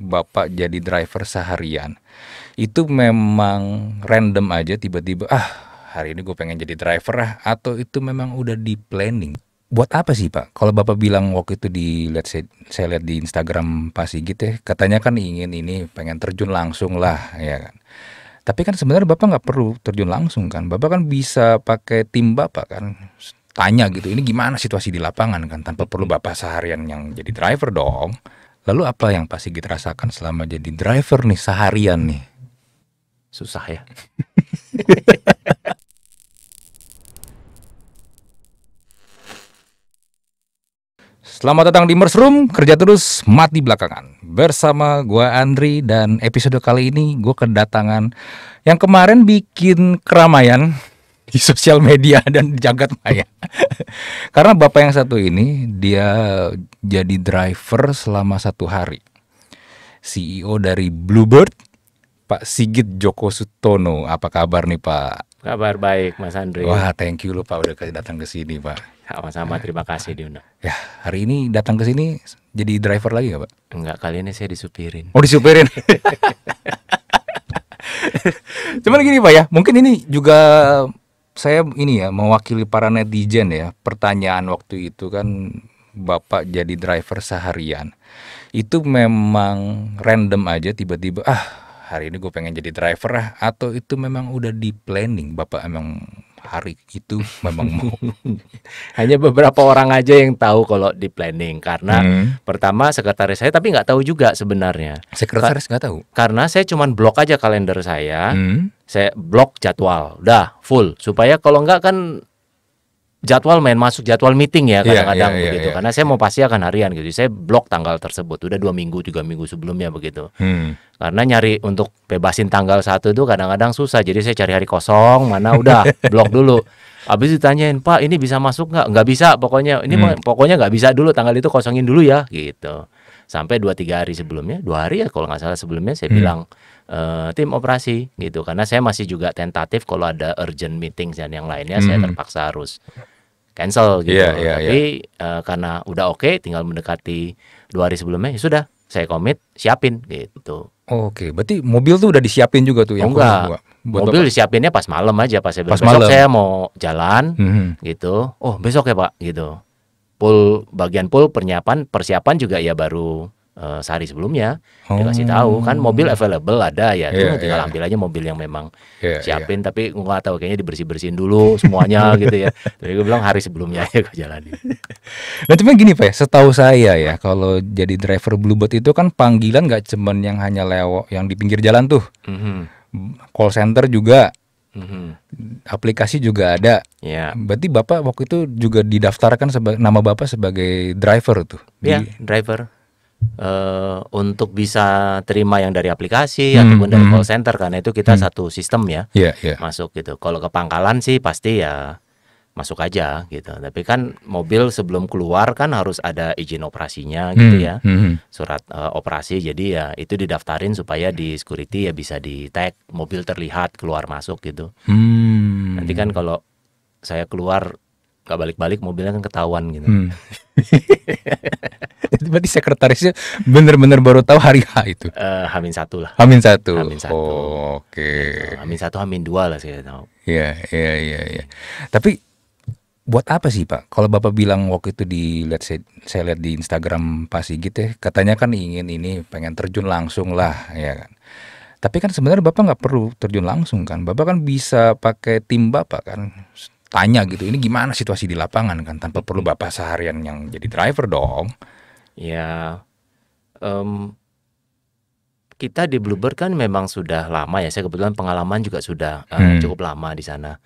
bapak jadi driver seharian itu memang random aja tiba-tiba ah hari ini gue pengen jadi driver ah atau itu memang udah di planning buat apa sih pak kalau bapak bilang waktu itu di lihat saya lihat di Instagram Pak Sigit ya katanya kan ingin ini pengen terjun langsung lah ya kan tapi kan sebenarnya bapak nggak perlu terjun langsung kan bapak kan bisa pakai tim bapak kan tanya gitu ini gimana situasi di lapangan kan tanpa perlu bapak seharian yang jadi driver dong Lalu apa yang pasti kita rasakan selama jadi driver nih seharian nih? Susah ya. Selamat datang di Room, kerja terus, mati belakangan. Bersama gue Andri dan episode kali ini gue kedatangan yang kemarin bikin keramaian di sosial media dan di jagat maya. Karena bapak yang satu ini dia jadi driver selama satu hari. CEO dari Bluebird, Pak Sigit Joko Sutono. Apa kabar nih Pak? Kabar baik Mas Andre. Wah thank you loh Pak udah datang ke sini Pak. Sama-sama terima kasih diundang. Ya hari ini datang ke sini jadi driver lagi gak Pak? Enggak kali ini saya disupirin. Oh disupirin. Cuman gini Pak ya, mungkin ini juga saya ini ya mewakili para netizen ya. Pertanyaan waktu itu kan Bapak jadi driver seharian. Itu memang random aja tiba-tiba ah hari ini gue pengen jadi driver ah atau itu memang udah di planning Bapak emang hari itu memang mau. Hanya beberapa orang aja yang tahu kalau di planning karena hmm. pertama sekretaris saya tapi nggak tahu juga sebenarnya. Sekretaris nggak tahu. Karena saya cuma blok aja kalender saya. Hmm. Saya blok jadwal, udah full supaya kalau nggak kan jadwal main masuk jadwal meeting ya iya, kadang-kadang yeah, yeah, begitu yeah, yeah. karena saya mau pasti akan harian gitu saya blok tanggal tersebut udah dua minggu tiga minggu sebelumnya begitu hmm. karena nyari untuk bebasin tanggal satu itu kadang-kadang susah jadi saya cari hari kosong mana udah blok dulu habis ditanyain pak ini bisa masuk nggak nggak bisa pokoknya ini hmm. pokoknya nggak bisa dulu tanggal itu kosongin dulu ya gitu sampai dua tiga hari sebelumnya dua hari ya kalau nggak salah sebelumnya saya hmm. bilang uh, tim operasi gitu karena saya masih juga tentatif kalau ada urgent meeting dan yang lainnya hmm. saya terpaksa harus cancel gitu yeah, yeah, tapi yeah. Iya. Uh, karena udah oke okay, tinggal mendekati dua hari sebelumnya ya sudah saya komit siapin gitu Oke, berarti mobil tuh udah disiapin juga tuh oh, yang enggak. Buat mobil apa? disiapinnya pas malam aja pas pas besok malam. saya mau jalan hmm. gitu. Oh, besok ya, Pak, gitu. Pul bagian pul persiapan persiapan juga ya baru Eh, sehari sebelumnya oh. dia kasih tahu kan mobil available ada ya yeah, tinggal yeah. ambil aja mobil yang memang yeah, iya. siapin yeah. tapi nggak tahu kayaknya dibersih bersihin dulu semuanya gitu ya tapi gue bilang hari sebelumnya ya gue jalani nah cuma gini pak ya, setahu saya ya kalau jadi driver bluebird itu kan panggilan nggak cuman yang hanya lewat yang di pinggir jalan tuh mm -hmm. call center juga Mm-hmm. Aplikasi juga ada. Ya. Berarti bapak waktu itu juga didaftarkan nama bapak sebagai driver tuh. Iya, di... driver uh, untuk bisa terima yang dari aplikasi hmm, ataupun dari hmm, call hmm. center karena itu kita hmm. satu sistem ya yeah, yeah. masuk gitu. Kalau ke pangkalan sih pasti ya masuk aja gitu. Tapi kan mobil sebelum keluar kan harus ada izin operasinya gitu hmm, ya, hmm. surat uh, operasi. Jadi ya itu didaftarin supaya di security ya bisa di tag mobil terlihat keluar masuk gitu. Hmm. Nanti kan kalau saya keluar gak balik-balik mobilnya kan ketahuan gitu. Hmm. berarti sekretarisnya bener-bener baru tahu hari H itu. Uh, hamin satu lah. Hamin satu. Hamin satu. Oh, Oke. Okay. Gitu. Hamin satu, hamin dua lah saya tahu. Iya, iya, iya, ya. Tapi buat apa sih Pak? Kalau Bapak bilang waktu itu di lihat saya, saya lihat di Instagram Pak Sigit ya, katanya kan ingin ini pengen terjun langsung lah ya kan. Tapi kan sebenarnya Bapak nggak perlu terjun langsung kan. Bapak kan bisa pakai tim Bapak kan. Tanya gitu, ini gimana situasi di lapangan kan tanpa perlu Bapak seharian yang jadi driver dong ya um, kita di Bluebird kan memang sudah lama ya. Saya kebetulan pengalaman juga sudah uh, hmm. cukup lama di sana.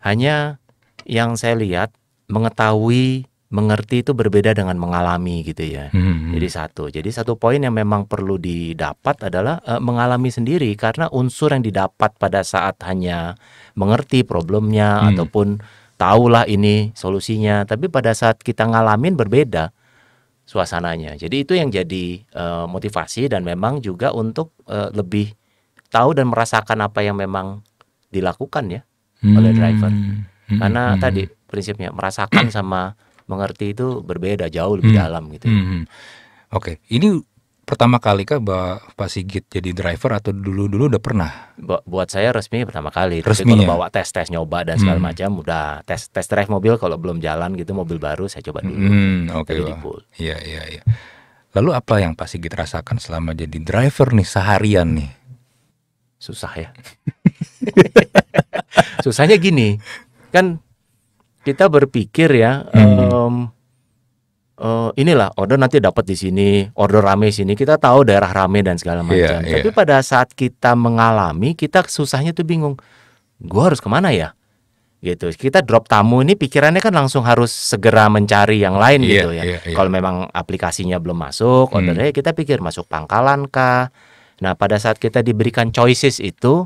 Hanya yang saya lihat mengetahui, mengerti itu berbeda dengan mengalami gitu ya. Hmm. hmm, hmm. Jadi satu. Jadi satu poin yang memang perlu didapat adalah uh, mengalami sendiri karena unsur yang didapat pada saat hanya mengerti problemnya hmm. ataupun tahulah ini solusinya, tapi pada saat kita ngalamin berbeda suasananya. Jadi itu yang jadi uh, motivasi dan memang juga untuk uh, lebih tahu dan merasakan apa yang memang dilakukan ya hmm. oleh driver. Hmm. Karena hmm. tadi prinsipnya merasakan sama mengerti itu berbeda jauh lebih hmm. dalam gitu. Ya. Hmm. Oke, okay. ini pertama kali kah Pak Sigit jadi driver atau dulu-dulu udah pernah? Buat saya resmi pertama kali. Resmi kalau bawa tes-tes nyoba dan segala hmm. macam udah tes tes drive mobil kalau belum jalan gitu mobil baru saya coba dulu. Hmm, oke. Okay, iya iya iya. Lalu apa yang Pak Sigit rasakan selama jadi driver nih seharian nih? Susah ya. Susahnya gini, kan kita berpikir ya hmm. um, uh, inilah order nanti dapat di sini, order rame sini. Kita tahu daerah rame dan segala iya, macam. Yeah, yeah. Tapi pada saat kita mengalami, kita susahnya tuh bingung. Gua harus kemana ya? gitu. Kita drop tamu ini pikirannya kan langsung harus segera mencari yang lain yeah, gitu ya. Yeah, yeah. Kalau memang aplikasinya belum masuk, hmm. ordernya kita pikir masuk pangkalan kah. Nah, pada saat kita diberikan choices itu,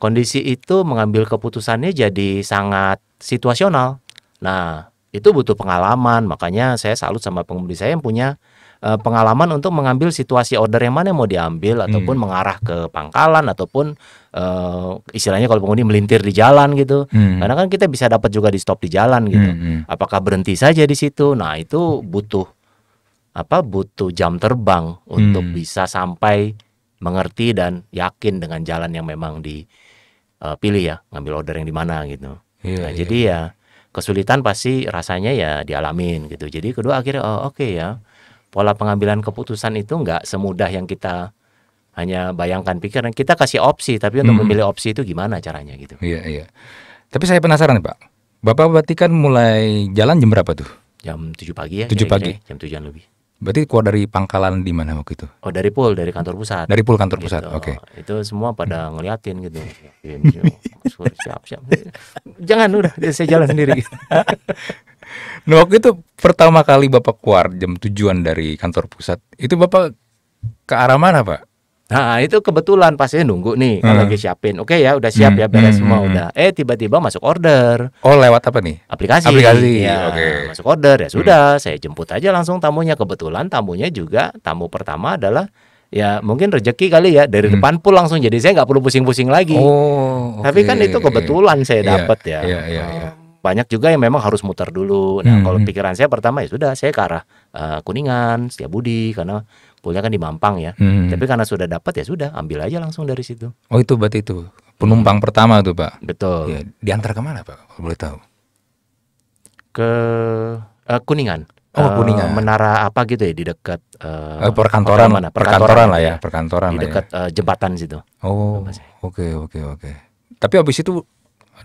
kondisi itu mengambil keputusannya jadi sangat situasional. Nah, itu butuh pengalaman makanya saya salut sama pengemudi saya yang punya eh, pengalaman untuk mengambil situasi order yang mana yang mau diambil hmm. ataupun mengarah ke pangkalan ataupun uh, istilahnya kalau pengemudi melintir di jalan gitu hmm. karena kan kita bisa dapat juga di stop di jalan gitu hmm. hmm. apakah berhenti saja di situ nah itu butuh apa butuh jam terbang untuk hmm. bisa sampai mengerti dan yakin dengan jalan yang memang dipilih eh, ya ngambil order yang di mana gitu. yeah, nah, yeah. jadi iya. ya kesulitan pasti rasanya ya dialamin gitu. Jadi kedua akhirnya oh, oke okay ya pola pengambilan keputusan itu nggak semudah yang kita hanya bayangkan pikiran. Kita kasih opsi tapi untuk hmm. memilih opsi itu gimana caranya gitu. Iya iya. Tapi saya penasaran Pak. Bapak berarti kan mulai jalan jam berapa tuh? Jam 7 pagi ya. 7 pagi. Ya, jam 7 lebih. Berarti keluar dari pangkalan di mana waktu itu? Oh dari pool dari kantor pusat. Dari pool kantor pusat, gitu. oke. Okay. Itu semua pada ngeliatin gitu. siap siap. Jangan udah saya jalan sendiri. nah waktu itu pertama kali bapak keluar jam tujuan dari kantor pusat itu bapak ke arah mana pak? Nah itu kebetulan pasti nunggu nih kan hmm. lagi siapin. Oke ya udah siap hmm. ya beres hmm, semua hmm, udah. Hmm. Eh tiba-tiba masuk order. Oh lewat apa nih? Aplikasi. Aplikasi. Ya, Okay. Masuk order ya sudah. Hmm. Saya jemput aja langsung tamunya. Kebetulan tamunya juga tamu pertama adalah ya mungkin rezeki kali ya dari hmm. depan pun langsung jadi saya nggak perlu pusing-pusing lagi. Oh. Okay. Tapi kan itu kebetulan saya iya, dapat yeah, ya. Yeah, yeah, yeah. Banyak juga yang memang harus muter dulu. Nah hmm. kalau pikiran saya pertama ya sudah saya ke arah uh, Kuningan, budi karena poolnya kan di Mampang ya. Hmm. Tapi karena sudah dapat ya sudah ambil aja langsung dari situ. Oh itu berarti itu penumpang pertama tuh pak. Betul. Ya, diantar mana, pak? Boleh tahu? Ke uh, Kuningan. Oh eh, kuningan. Uh, menara apa gitu ya di dekat uh, perkantoran mana? Perkantoran, perkantoran lah ya. ya, perkantoran di ya. dekat ya. uh, jembatan situ. Oh, oke oke oke. Tapi abis itu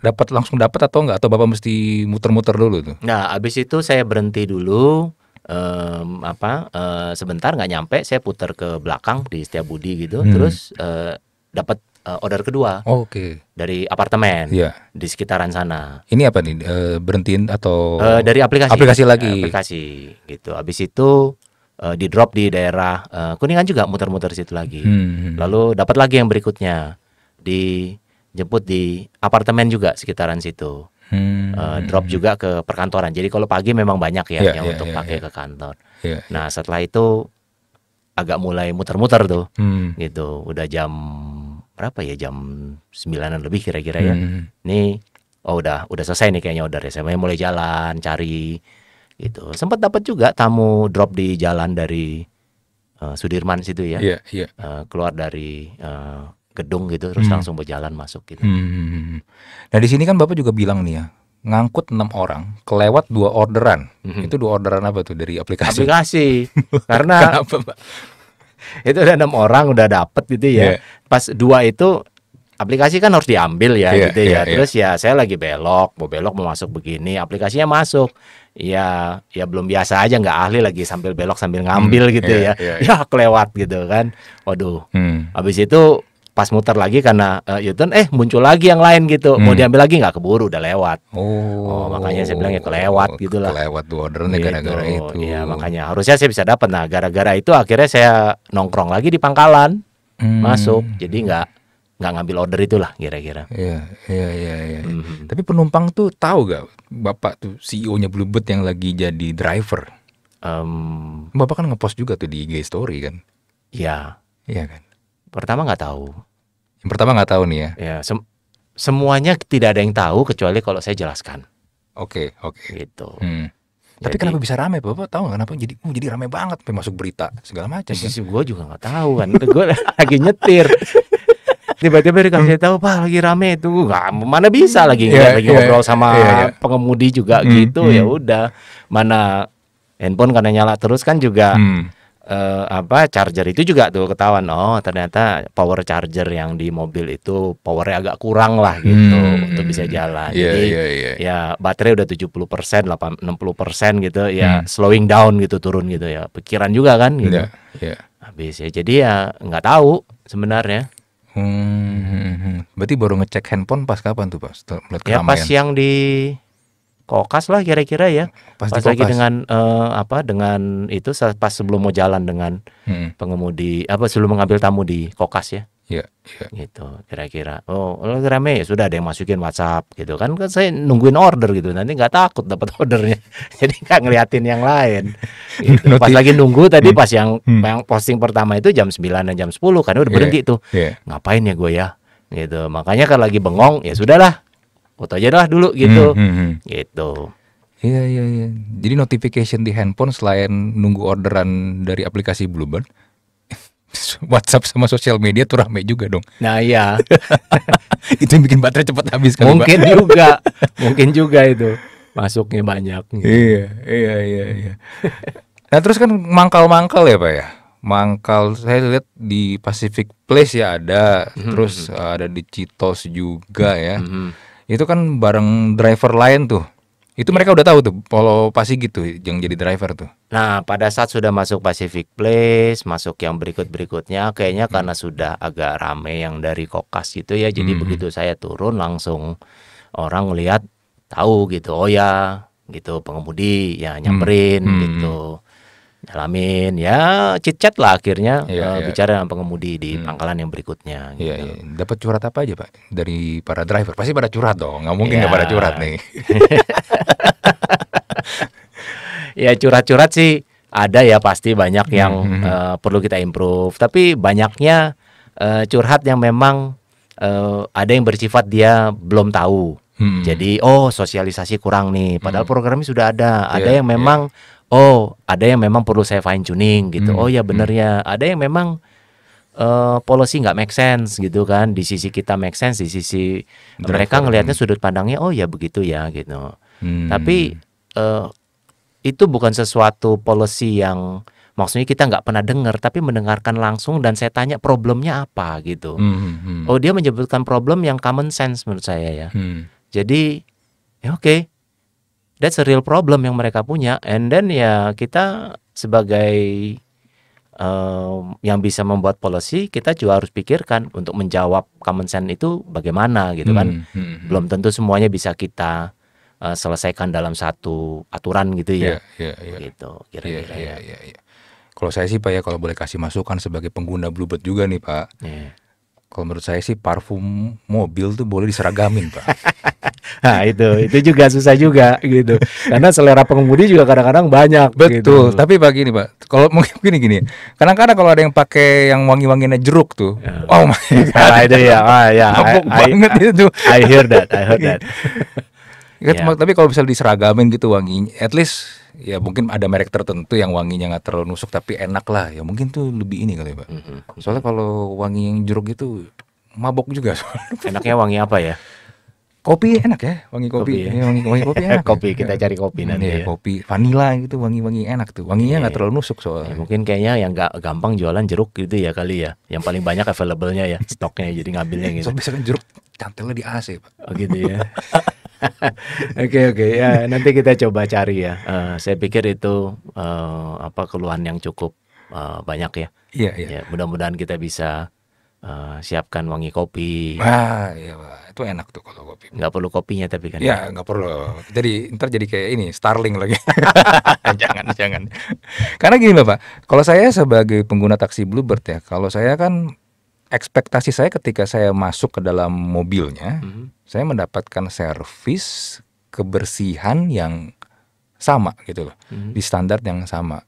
dapat langsung dapat atau enggak atau bapak mesti muter-muter dulu tuh? Nah abis itu saya berhenti dulu um, apa uh, sebentar nggak nyampe saya putar ke belakang di Budi gitu hmm. terus uh, eh, dapat uh, eh, order kedua. Oh, Okay. Dari apartemen. Yeah. Di sekitaran sana. Ini apa nih? Uh, berhentiin atau uh, dari aplikasi? Aplikasi lagi. Aplikasi gitu. Habis itu uh, di drop di daerah uh, Kuningan juga muter-muter situ lagi. Hmm. hmm. Lalu dapat lagi yang berikutnya. di jemput di apartemen juga sekitaran situ hmm. uh, drop juga ke perkantoran. Jadi kalau pagi memang banyak ya yeah, yang yeah, untuk yeah, pakai yeah. ke kantor. Yeah, yeah. Nah setelah itu agak mulai muter-muter tuh, hmm. gitu. Udah jam berapa ya? Jam sembilanan lebih kira-kira ya. Hmm. Nih, oh udah udah selesai nih kayaknya order ya. Saya mulai jalan cari gitu. Sempat dapat juga tamu drop di jalan dari uh, Sudirman situ ya. Yeah, yeah. Uh, keluar dari uh, gedung gitu terus hmm. langsung berjalan masuk gitu. Hmm, hmm, hmm, hmm. Nah di sini kan bapak juga bilang nih ya ngangkut enam orang kelewat dua orderan hmm. itu dua orderan apa tuh dari aplikasi? Aplikasi karena Kenapa, Pak? itu ada enam orang udah dapet gitu ya yeah. pas dua itu aplikasi kan harus diambil ya yeah, gitu ya yeah, iya. terus ya saya lagi belok mau belok mau masuk begini aplikasinya masuk ya ya belum biasa aja nggak ahli lagi sambil belok sambil ngambil hmm, gitu yeah, ya yeah, yeah. ya kelewat gitu kan waduh hmm. habis itu pas muter lagi karena uh, U-turn eh muncul lagi yang lain gitu hmm. mau diambil lagi nggak keburu udah lewat oh, oh makanya saya bilang ya kelewat oh, gitu lah kelewat tuh ordernya gitu. gara-gara itu ya makanya harusnya saya bisa dapat nah gara-gara itu akhirnya saya nongkrong lagi di pangkalan hmm. masuk jadi nggak nggak ngambil order itulah kira-kira. Iya, iya, iya. iya. hmm Tapi penumpang tuh tahu gak bapak tuh CEO-nya Bluebird yang lagi jadi driver. Um, bapak kan ngepost juga tuh di IG story kan? Iya. Iya kan. Pertama nggak tahu. Yang pertama nggak tahu nih ya. Ya, sem semuanya tidak ada yang tahu kecuali kalau saya jelaskan. Oke, okay, oke. Okay. Gitu. Hmm. Tapi kenapa bisa ramai? Bapak tahu gak kenapa jadi uh, jadi ramai banget sampai masuk berita segala macam. Sisi kan? gue juga nggak tahu kan. gue lagi nyetir. Tiba-tiba dikasih tahu Pak lagi rame itu nggak mana bisa lagi yeah, lagi yeah, ngobrol sama yeah, yeah. pengemudi juga hmm, gitu hmm. ya udah mana handphone karena nyala terus kan juga hmm eh, apa charger itu juga tuh ketahuan oh ternyata power charger yang di mobil itu powernya agak kurang lah gitu hmm. untuk hmm, hmm. bisa jalan. Yeah, Jadi yeah, yeah. ya baterai udah 70%, puluh persen gitu ya hmm. slowing down gitu turun gitu ya. Pikiran juga kan gitu. Yeah, yeah. Habis ya. Jadi ya nggak tahu sebenarnya. Hmm, hmm berarti baru ngecek handphone pas kapan tuh, pas Setelah ya pas yang di kokas lah kira-kira ya pasti pas lagi dengan uh, apa dengan itu pas sebelum mau jalan dengan hmm. pengemudi apa sebelum mengambil tamu di kokas ya Iya, ya. gitu kira-kira. Oh, lo oh, rame ya sudah ada yang masukin WhatsApp gitu kan? Kan saya nungguin order gitu, nanti nggak takut dapat ordernya, jadi nggak ngeliatin yang lain. Gitu. Pas lagi nunggu tadi hmm. pas yang, hmm. yang posting pertama itu jam 9 dan jam 10 kan udah berhenti yeah, tuh. Yeah. Ngapain ya gue ya? Gitu. Makanya kan lagi bengong, ya sudahlah foto aja lah dulu gitu hmm, hmm, hmm. gitu iya iya iya jadi notification di handphone selain nunggu orderan dari aplikasi Bluebird WhatsApp sama sosial media tuh rame juga dong. Nah iya. itu yang bikin baterai cepat habis kan. Mungkin Mbak. juga, mungkin juga itu masuknya banyak. Gitu. Iya, iya, iya, iya. nah terus kan mangkal-mangkal ya pak ya. Mangkal saya lihat di Pacific Place ya ada, hmm, terus hmm, hmm. ada di Citos juga ya itu kan bareng driver lain tuh. Itu iya. mereka udah tahu tuh kalau pasti gitu yang jadi driver tuh. Nah, pada saat sudah masuk Pacific Place, masuk yang berikut-berikutnya kayaknya hmm. karena sudah agak rame yang dari Kokas gitu ya. Jadi hmm. hmm. begitu saya turun langsung orang lihat tahu gitu. Oh ya, gitu pengemudi ya nyamperin hmm. hmm, hmm. gitu. Hmm Alamin, ya cicat lah akhirnya yeah, uh, yeah. bicara dengan pengemudi di hmm. pangkalan yang berikutnya iya, gitu. yeah, yeah. dapat curhat apa aja pak dari para driver pasti pada curhat dong nggak mungkin yeah. nggak iya. pada curhat nih ya curhat-curhat sih ada ya pasti banyak hmm, yang uh, perlu kita improve tapi banyaknya uh, curhat yang memang uh, ada yang bersifat dia belum tahu Hmm. Jadi oh sosialisasi kurang nih. Padahal hmm. programnya sudah ada. Iya, ada yang iya. memang yeah. oh ada yang memang perlu saya fine tuning gitu. Hmm. Oh ya bener hmm. ya. Ada yang memang uh, policy nggak make sense gitu kan. Di sisi kita make sense, di sisi mereka ngelihatnya mm. sudut pandangnya oh ya begitu ya gitu. Hmm. Tapi uh, itu bukan sesuatu policy yang maksudnya kita nggak pernah dengar tapi mendengarkan langsung dan saya tanya problemnya apa gitu hmm, hmm, -hmm. oh dia menyebutkan problem yang common sense menurut saya ya Hmm. Jadi ya oke. Okay. That's a real problem yang mereka punya and then ya kita sebagai um, yang bisa membuat policy kita juga harus pikirkan untuk menjawab common sense itu bagaimana gitu kan. Hmm, hmm, hmm. Belum tentu semuanya bisa kita uh, selesaikan dalam satu aturan gitu ya. Iya, iya, iya. Gitu kira-kira ya. Kalau saya sih Pak ya kalau boleh kasih masukan sebagai pengguna Bluebird juga nih Pak. Yeah. Kalau menurut saya sih parfum mobil tuh boleh diseragamin Pak. nah itu itu juga susah juga gitu karena selera pengemudi juga kadang-kadang banyak gitu. betul gitu. tapi begini pak kalau mungkin gini gini kadang-kadang kalau ada yang pakai yang wangi-wanginya jeruk tuh ya. oh my god nah, itu ya ah ya Mabuk I, banget I, itu I hear that I heard that Ya, yeah. tapi kalau bisa diseragamin gitu wanginya, at least ya mungkin ada merek tertentu yang wanginya nggak terlalu nusuk tapi enak lah ya mungkin tuh lebih ini kali ya pak mm -hmm. soalnya kalau wangi yang jeruk itu mabok juga soalnya. enaknya wangi apa ya Kopi enak ya, wangi kopi. kopi ya? Wangi, wangi kopi enak. Ya. kopi kita cari kopi nanti. Ya, ya. kopi vanila gitu wangi-wangi enak tuh. Wanginya iya, nggak iya. terlalu nusuk soalnya. Ya, mungkin kayaknya yang nggak gampang jualan jeruk gitu ya kali ya. Yang paling banyak available-nya ya stoknya ya, jadi ngambilnya gitu. So biasanya jeruk cantelnya di AC, Pak. Oh gitu ya. Oke oke okay, okay. ya nanti kita coba cari ya. Uh, saya pikir itu uh, apa keluhan yang cukup uh, banyak ya. Iya iya. Ya, mudah-mudahan kita bisa uh, siapkan wangi kopi. Ah, iya, Itu enak tuh kalau kopi. Nggak perlu kopinya tapi kan. Ya, ya. nggak perlu. Jadi ntar jadi kayak ini Starling lagi. jangan, jangan. Karena gini, Bapak. Kalau saya sebagai pengguna taksi Bluebird ya, kalau saya kan ekspektasi saya ketika saya masuk ke dalam mobilnya, mm -hmm. saya mendapatkan servis kebersihan yang sama gitu loh, mm -hmm. di standar yang sama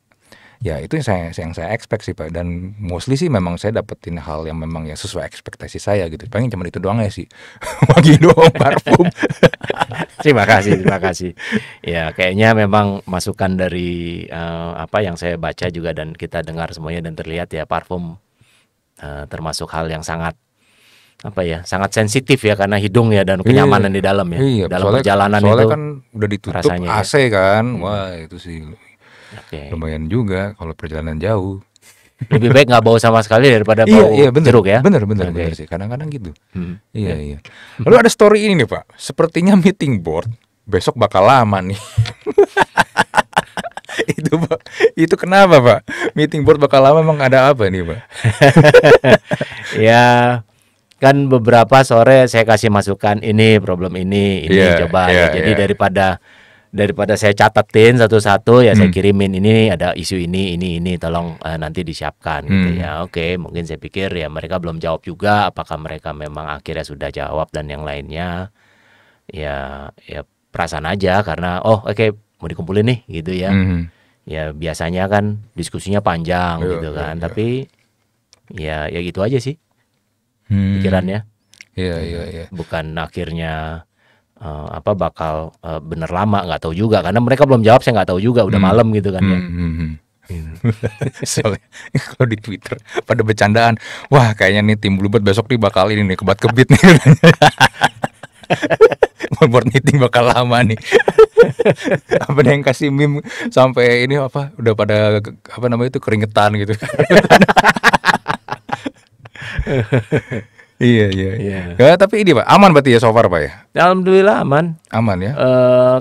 ya itu yang saya yang saya expect sih pak dan mostly sih memang saya dapetin hal yang memang ya sesuai ekspektasi saya gitu paling cuma itu doang ya sih wangi doang parfum terima kasih terima kasih ya kayaknya memang masukan dari uh, apa yang saya baca juga dan kita dengar semuanya dan terlihat ya parfum uh, termasuk hal yang sangat apa ya sangat sensitif ya karena hidung ya dan iya. kenyamanan iya, di dalam ya iya, dalam soalnya, perjalanan soalnya itu kan udah ditutup rasanya, ya. AC kan ya. wah itu sih okay. lumayan juga kalau perjalanan jauh lebih baik nggak bawa sama sekali daripada bawa iya, iya, bener, jeruk ya bener bener okay. bener sih kadang-kadang gitu hmm. iya ya. iya lalu ada story ini nih pak sepertinya meeting board besok bakal lama nih itu pak itu kenapa pak meeting board bakal lama emang ada apa nih pak ya kan beberapa sore saya kasih masukan ini problem ini ini yeah, coba yeah, jadi yeah. daripada daripada saya catatin satu-satu ya hmm. saya kirimin ini ada isu ini ini ini tolong uh, nanti disiapkan gitu hmm. gitu ya oke mungkin saya pikir ya mereka belum jawab juga apakah mereka memang akhirnya sudah jawab dan yang lainnya ya ya perasaan aja karena oh oke okay, mau dikumpulin nih gitu ya hmm. ya biasanya kan diskusinya panjang yeah, gitu iya, kan yeah, tapi ya ya gitu aja sih hmm. pikirannya iya ya, iya iya bukan akhirnya uh, apa bakal uh, bener lama nggak tahu juga karena mereka belum jawab saya nggak tahu juga udah hmm. malam gitu kan ya. Hmm, hmm, hmm. Gitu. Soalnya kalau di Twitter pada bercandaan, wah kayaknya nih tim Bluebird besok nih bakal ini nih kebat kebit nih. membuat meeting bakal lama nih. apa yang kasih meme sampai ini apa udah pada apa namanya itu keringetan gitu. Iya iya. Iya. Ya, tapi ini pak aman berarti ya so far pak ya. Alhamdulillah aman. Aman ya. E,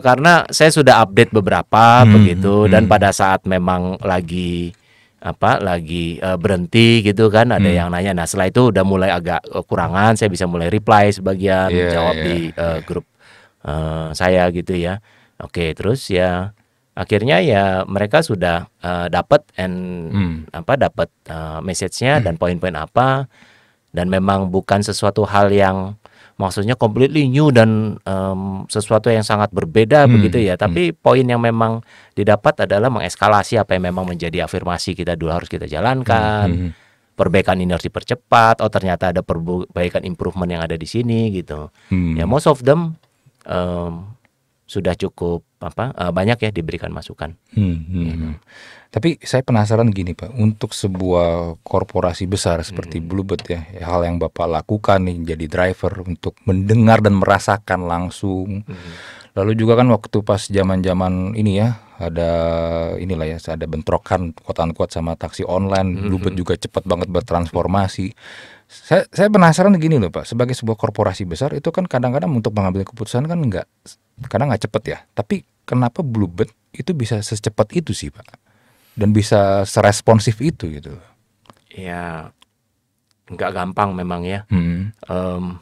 karena saya sudah update beberapa hmm, begitu hmm. dan hmm. pada saat memang lagi apa lagi e, berhenti gitu kan ada hmm. yang nanya. Nah setelah itu udah mulai agak eh, kurangan saya bisa mulai reply sebagian yeah, iya, jawab yeah. di e, grup e, saya gitu ya. Oke terus ya akhirnya ya mereka sudah uh, dapat and hmm. apa dapat uh, message-nya hmm. dan poin-poin apa dan memang bukan sesuatu hal yang maksudnya completely new dan um, sesuatu yang sangat berbeda hmm. begitu ya hmm. tapi hmm. poin yang memang didapat adalah mengeskalasi apa yang memang menjadi afirmasi kita dulu harus kita jalankan hmm. hmm, hmm. perbaikan ini harus dipercepat oh ternyata ada perbaikan improvement yang ada di sini gitu hmm. ya most of them um, sudah cukup apa uh, banyak ya diberikan masukan hmm. Hmm. Gitu. Tapi saya penasaran gini Pak, untuk sebuah korporasi besar seperti hmm. Bluebird ya, ya, hal yang Bapak lakukan nih jadi driver untuk mendengar dan merasakan langsung. Hmm. Lalu juga kan waktu pas zaman-zaman ini ya, ada inilah ya, ada bentrokan kuat-kuat sama taksi online, hmm. Bluebird hmm. juga cepat banget bertransformasi. Saya, saya penasaran gini loh Pak, sebagai sebuah korporasi besar itu kan kadang-kadang untuk mengambil keputusan kan enggak, kadang nggak cepet ya. Tapi kenapa Bluebird itu bisa secepat itu sih Pak? dan bisa seresponsif itu gitu ya nggak gampang memang ya hmm. um,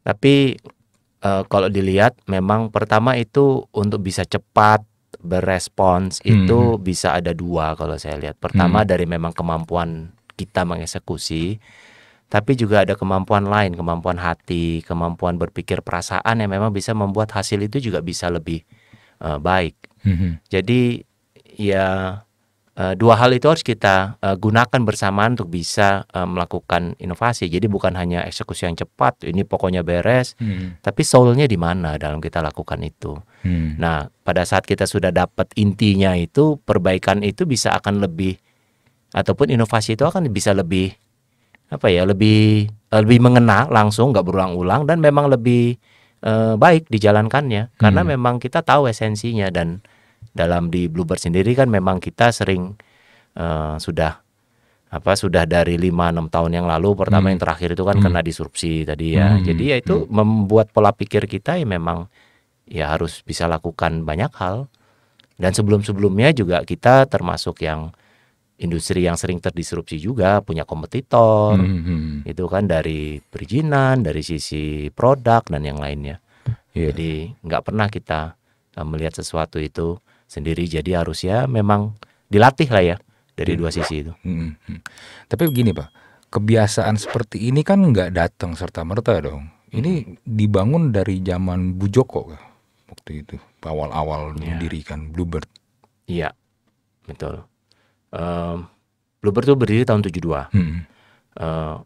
tapi uh, kalau dilihat memang pertama itu untuk bisa cepat berespons hmm. itu bisa ada dua kalau saya lihat pertama hmm. dari memang kemampuan kita mengeksekusi tapi juga ada kemampuan lain, kemampuan hati, kemampuan berpikir perasaan yang memang bisa membuat hasil itu juga bisa lebih uh, baik. Mm-hmm. Jadi ya uh, dua hal itu harus kita uh, gunakan bersamaan untuk bisa uh, melakukan inovasi. Jadi bukan hanya eksekusi yang cepat, ini pokoknya beres, hmm. tapi soulnya di mana dalam kita lakukan itu. Hmm. Nah, pada saat kita sudah dapat intinya itu, perbaikan itu bisa akan lebih ataupun inovasi itu akan bisa lebih apa ya, lebih lebih mengena langsung, nggak berulang-ulang dan memang lebih uh, baik dijalankannya karena hmm. memang kita tahu esensinya dan dalam di Bluebird sendiri kan memang kita sering uh, sudah apa sudah dari 5 6 tahun yang lalu pertama hmm. yang terakhir itu kan hmm. kena disrupsi tadi ya. Hmm. Jadi ya itu hmm. membuat pola pikir kita ya memang ya harus bisa lakukan banyak hal. Dan sebelum-sebelumnya juga kita termasuk yang industri yang sering terdisrupsi juga punya kompetitor. Hmm. hmm, hmm. Itu kan dari perizinan, dari sisi produk dan yang lainnya. Yeah. Jadi nggak pernah kita eh, melihat sesuatu itu sendiri. Jadi harusnya memang dilatih lah ya dari dua hmm. sisi itu. Hmm, hmm, hmm. Tapi begini pak, kebiasaan seperti ini kan nggak datang serta merta dong. Ini hmm. dibangun dari zaman Bu Joko waktu itu awal-awal ya. mendirikan Bluebird. Iya, betul. Um, Bluebird tuh berdiri tahun 72. Hmm. Uh,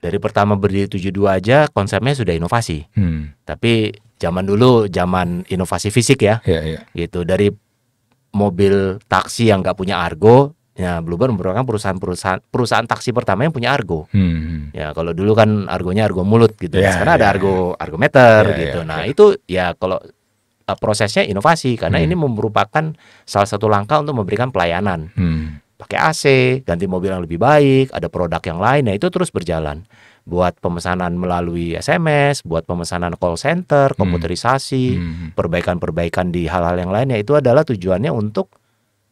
dari pertama berdiri 72 aja konsepnya sudah inovasi. Hmm. Tapi zaman dulu zaman inovasi fisik ya. Iya iya. Gitu dari mobil taksi yang nggak punya argo ya Bluebird merupakan perusahaan-perusahaan perusahaan taksi pertama yang punya argo hmm, hmm, hmm. ya kalau dulu kan argonya argo mulut gitu yeah, ya, karena yeah. ada ya, argo ya. argometer yeah, gitu yeah, nah yeah. itu ya kalau uh, prosesnya inovasi karena hmm. ini merupakan salah satu langkah untuk memberikan pelayanan hmm. pakai AC ganti mobil yang lebih baik ada produk yang lain nah itu terus berjalan buat pemesanan melalui SMS, buat pemesanan call center, hmm. komputerisasi, hmm. perbaikan-perbaikan di hal-hal yang lainnya itu adalah tujuannya untuk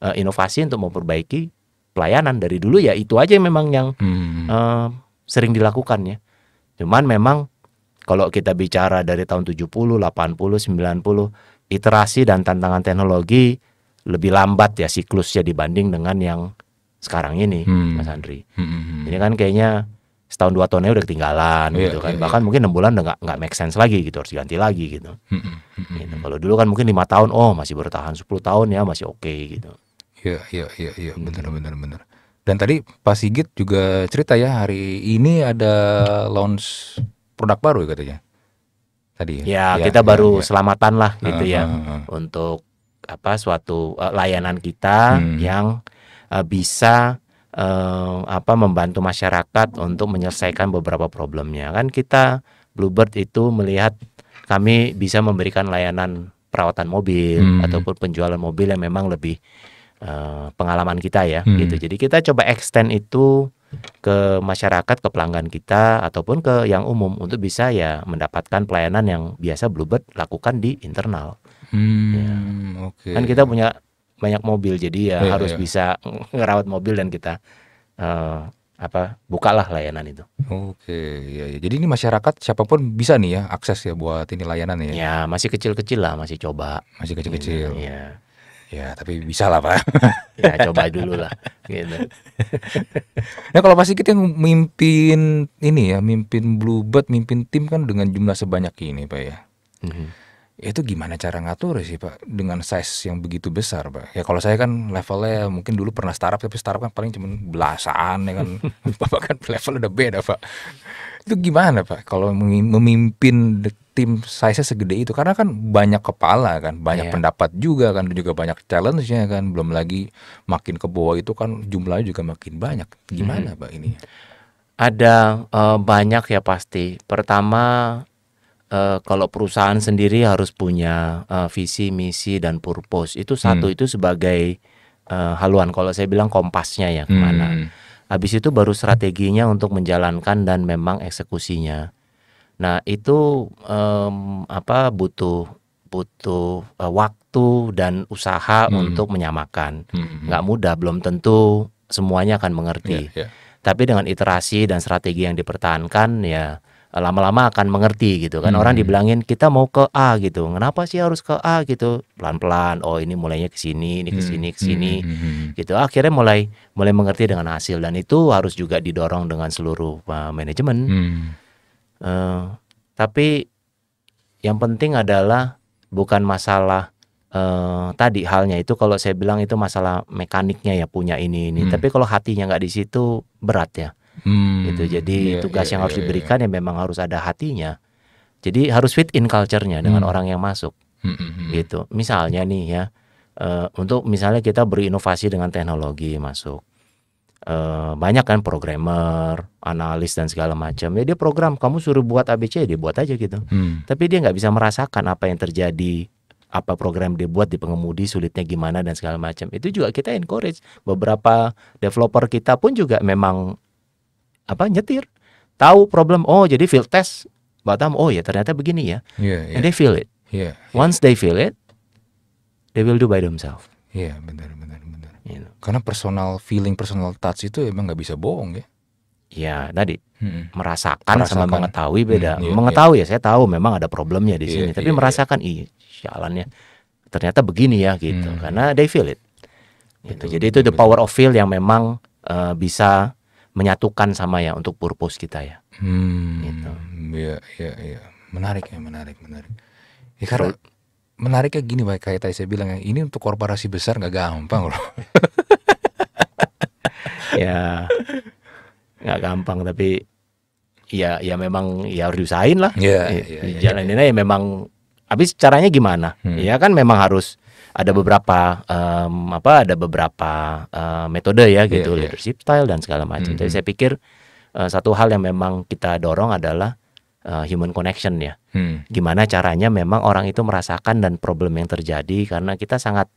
uh, inovasi untuk memperbaiki pelayanan dari dulu ya itu aja yang memang yang hmm. uh, sering dilakukan ya. Cuman memang kalau kita bicara dari tahun 70, 80, 90 iterasi dan tantangan teknologi lebih lambat ya siklusnya dibanding dengan yang sekarang ini hmm. Mas Andri. Hmm. Ini hmm, kan kayaknya setahun dua tahunnya udah ketinggalan yeah, gitu kan yeah, bahkan yeah. mungkin enam bulan udah nggak nggak make sense lagi gitu harus diganti lagi gitu, gitu. kalau dulu kan mungkin lima tahun oh masih bertahan sepuluh tahun ya masih oke okay, gitu iya iya iya iya hmm. benar benar benar dan tadi Pak Sigit juga cerita ya hari ini ada launch produk baru ya katanya tadi ya, ya iya, kita ya, baru ya. selamatan lah gitu uh, ya uh, uh. untuk apa suatu uh, layanan kita hmm. yang uh, bisa eh, apa membantu masyarakat untuk menyelesaikan beberapa problemnya. Kan kita Bluebird itu melihat kami bisa memberikan layanan perawatan mobil hmm. ataupun penjualan mobil yang memang lebih uh, pengalaman kita ya hmm. gitu. Jadi kita coba extend itu ke masyarakat, ke pelanggan kita ataupun ke yang umum untuk bisa ya mendapatkan pelayanan yang biasa Bluebird lakukan di internal. Hmm, ya. okay. Kan kita punya banyak mobil jadi ya yeah, harus yeah. bisa ngerawat mobil dan kita uh, apa bukalah layanan itu. Oke, ya, ya. Jadi ini masyarakat siapapun bisa nih ya akses ya buat ini layanan ya. Ya, masih kecil-kecil lah, masih coba. Masih kecil-kecil. Iya. iya. Ya, tapi bisa lah, Pak. ya, coba dulu lah gitu. nah, kalau pasti kita mimpin ini ya, mimpin Bluebird, mimpin tim kan dengan jumlah sebanyak ini, Pak ya. Mm -hmm Ya itu gimana cara ngatur sih pak dengan size yang begitu besar pak ya kalau saya kan levelnya mungkin dulu pernah startup tapi startup kan paling cuma belasan ya kan bapak kan level udah beda pak itu gimana pak kalau memimpin tim size nya segede itu karena kan banyak kepala kan banyak yeah. pendapat juga kan juga banyak challenge nya kan belum lagi makin ke bawah itu kan jumlahnya juga makin banyak gimana hmm. pak ini ada uh, banyak ya pasti pertama Eh, kalau perusahaan sendiri harus punya uh, visi, misi dan purpose. Itu satu hmm. itu sebagai uh, haluan kalau saya bilang kompasnya ya kemana. Hmm. Habis itu baru strateginya untuk menjalankan dan memang eksekusinya. Nah, itu um, apa butuh butuh uh, waktu dan usaha hmm. untuk menyamakan. Hmm. Nggak mudah, belum tentu semuanya akan mengerti. Yeah, yeah. Tapi dengan iterasi dan strategi yang dipertahankan ya Eh, lama-lama akan mengerti gitu kan. Hmm. Orang dibilangin kita mau ke A gitu. Kenapa sih harus ke A gitu? Pelan-pelan. Oh, ini mulainya ke sini, ini ke hmm, sini, ke sini. Hmm, hmm, hmm. Gitu. Akhirnya mulai mulai mengerti dengan hasil dan itu harus juga didorong dengan seluruh uh, manajemen. Hmm. Uh, tapi yang penting adalah bukan masalah uh, tadi halnya itu kalau saya bilang itu masalah mekaniknya ya punya ini ini. Hmm. Tapi kalau hatinya nggak di situ berat ya. Hmm, gitu. Jadi yeah, iya, tugas yeah, yang yeah, harus iya. diberikan ya memang harus ada hatinya. Jadi harus fit in culture-nya dengan hmm. orang yang masuk. hmm. hmm, hmm. Gitu. Misalnya nih ya, uh, untuk misalnya kita berinovasi dengan teknologi masuk. Uh, banyak kan programmer, analis dan segala macam. Ya dia program, kamu suruh buat ABC, dia buat aja gitu. Hmm. Tapi dia nggak bisa merasakan apa yang terjadi, apa program dia buat di pengemudi sulitnya gimana dan segala macam. Itu juga kita encourage. Beberapa developer kita pun juga memang apa nyetir tahu problem oh jadi field test Batam oh ya ternyata begini ya yeah, yeah. and iya. they feel it yeah, yeah. once they feel it they will do by themselves iya yeah, benar benar benar you gitu. know. karena personal feeling personal touch itu emang nggak bisa bohong ya Ya tadi hmm. merasakan, merasakan sama mengetahui mm, beda. Hmm, iya, mengetahui iya. ya saya tahu memang ada problemnya di iya, sini, iya, tapi iya, iya. merasakan iya. ih ya. ternyata begini ya gitu hmm. karena they feel it. Gitu. Jadi betul, itu the power of feel yang memang uh, bisa menyatukan sama ya untuk purpose kita ya. Hmm. Gitu. ya ya, ya. Menarik ya, menarik, menarik. Ya karena Terus, menariknya gini baik kayak tadi saya bilang ya ini untuk korporasi besar nggak gampang loh. ya nggak gampang tapi ya ya memang ya harus diusahain lah. Iya, iya, ya, ya, ya, ya, ya, ya, ya memang habis caranya gimana? Hmm. Ya kan memang harus ada beberapa um, apa ada beberapa uh, metode ya gitu yeah, iya. leadership style dan segala macam. Mm -hmm. Jadi mm-hmm. saya pikir uh, satu hal yang memang kita dorong adalah uh, human connection ya. Hmm. Gimana caranya memang orang itu merasakan dan problem yang terjadi karena kita sangat